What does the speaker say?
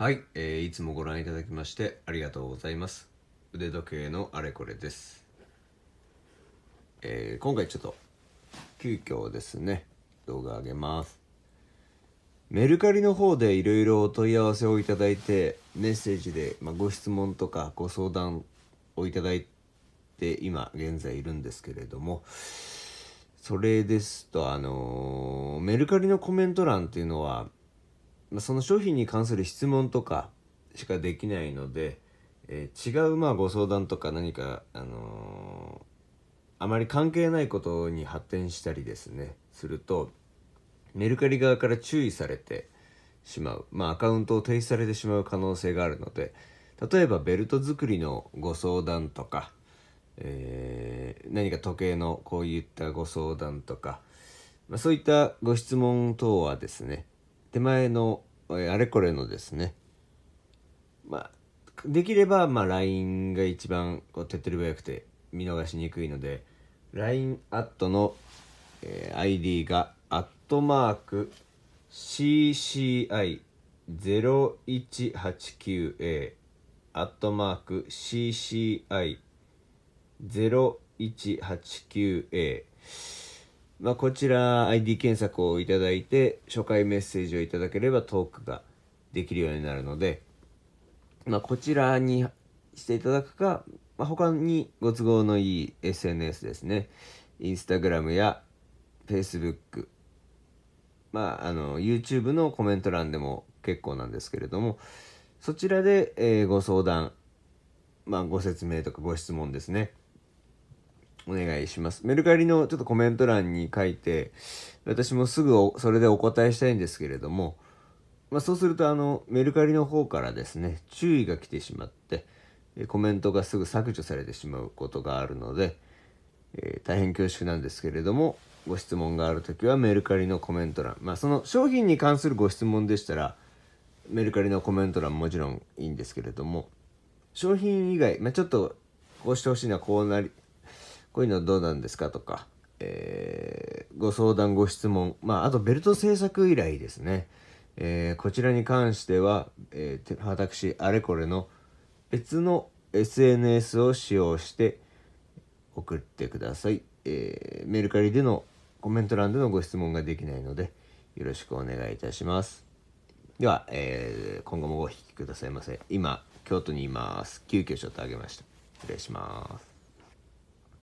はい、えー、いつもご覧いただきましてありがとうございます腕時計のあれこれです、えー、今回ちょっと急遽ですね動画あげますメルカリの方でいろいろお問い合わせをいただいてメッセージで、まあ、ご質問とかご相談をいただいて今現在いるんですけれどもそれですとあのー、メルカリのコメント欄っていうのはその商品に関する質問とかしかできないので、えー、違うまあご相談とか何か、あのー、あまり関係ないことに発展したりですねするとメルカリ側から注意されてしまう、まあ、アカウントを停止されてしまう可能性があるので例えばベルト作りのご相談とか、えー、何か時計のこういったご相談とか、まあ、そういったご質問等はですね手前のあれこれのですねまあできればまあ LINE が一番こう手っ取り早くて見逃しにくいので LINE アットの、えー、ID がアットマーク CCI0189A アットマーク CCI0189A まあ、こちら ID 検索をいただいて初回メッセージをいただければトークができるようになるので、まあ、こちらにしていただくか、まあ、他にご都合のいい SNS ですねインスタグラムやフェイスブック、まああの YouTube のコメント欄でも結構なんですけれどもそちらで、えー、ご相談まあご説明とかご質問ですねお願いします。メルカリのちょっとコメント欄に書いて、私もすぐそれでお答えしたいんですけれども、まあ、そうするとあのメルカリの方からですね、注意が来てしまって、コメントがすぐ削除されてしまうことがあるので、えー、大変恐縮なんですけれども、ご質問がある時はメルカリのコメント欄、まあ、その商品に関するご質問でしたら、メルカリのコメント欄もちろんいいんですけれども、商品以外、まあ、ちょっとこうしてほしいのはこうなりこういうのどうなんですかとか、えー、ご相談、ご質問、まあ、あとベルト制作依頼ですね。えー、こちらに関しては、えー、私、あれこれの別の SNS を使用して送ってください。えー、メルカリでのコメント欄でのご質問ができないので、よろしくお願いいたします。では、えー、今後もお引きくださいませ。今、京都にいます。急遽ちょっとあげました。失礼します。